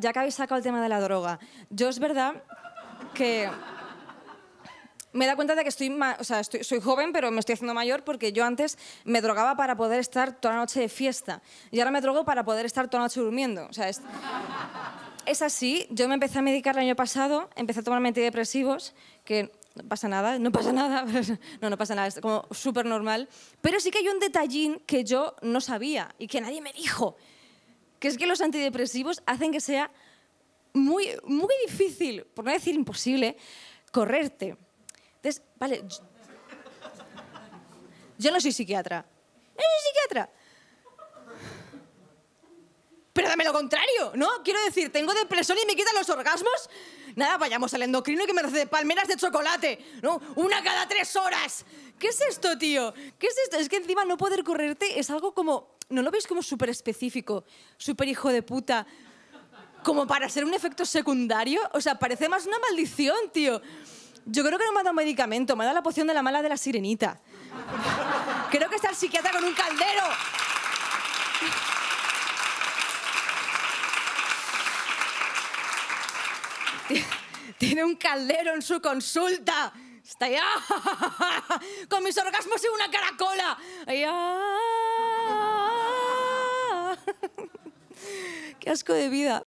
ya que habéis sacado el tema de la droga, yo es verdad que me da cuenta de que estoy, soy joven, pero me estoy haciendo mayor porque yo antes me drogaba para poder estar toda la noche de fiesta y ahora me drogo para poder estar toda la noche durmiendo. O sea, es, es así. Yo me empecé a medicar el año pasado, empecé a tomar antidepresivos, que no pasa nada, no pasa nada, no, no pasa nada, es como súper normal. Pero sí que hay un detallín que yo no sabía y que nadie me dijo que es que los antidepresivos hacen que sea muy, muy difícil, por no decir imposible, correrte. Entonces, vale, yo, no soy psiquiatra, no soy psiquiatra, pero dame lo contrario, ¿no? Quiero decir, tengo depresión y me quitan los orgasmos. Nada, vayamos al endocrino que me recete palmeras de chocolate, ¿no? Una cada tres horas. ¿Qué es esto, tío? ¿Qué es esto? Es que encima no poder correrte es algo como... ¿No lo veis como súper específico? Súper hijo de puta. Como para ser un efecto secundario. O sea, parece más una maldición, tío. Yo creo que no me ha medicamento, me ha dado la poción de la mala de la sirenita. Creo que está el psiquiatra con un caldero. Tiene un caldero en su consulta. Está allá. ¡ah! Con mis orgasmos y una caracola. ¡ah! Qué asco de vida.